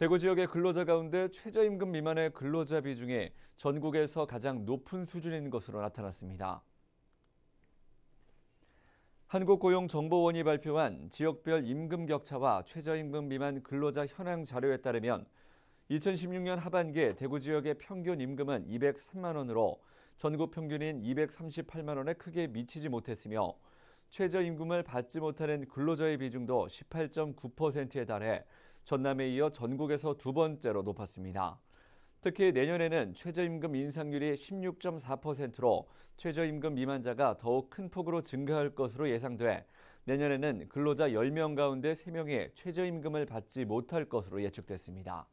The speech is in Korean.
대구 지역의 근로자 가운데 최저임금 미만의 근로자 비중이 전국에서 가장 높은 수준인 것으로 나타났습니다. 한국고용정보원이 발표한 지역별 임금 격차와 최저임금 미만 근로자 현황 자료에 따르면 2016년 하반기 대구 지역의 평균 임금은 203만 원으로 전국 평균인 238만 원에 크게 미치지 못했으며 최저임금을 받지 못하는 근로자의 비중도 18.9%에 달해 전남에 이어 전국에서 두 번째로 높았습니다. 특히 내년에는 최저임금 인상률이 16.4%로 최저임금 미만자가 더욱 큰 폭으로 증가할 것으로 예상돼 내년에는 근로자 10명 가운데 3명이 최저임금을 받지 못할 것으로 예측됐습니다.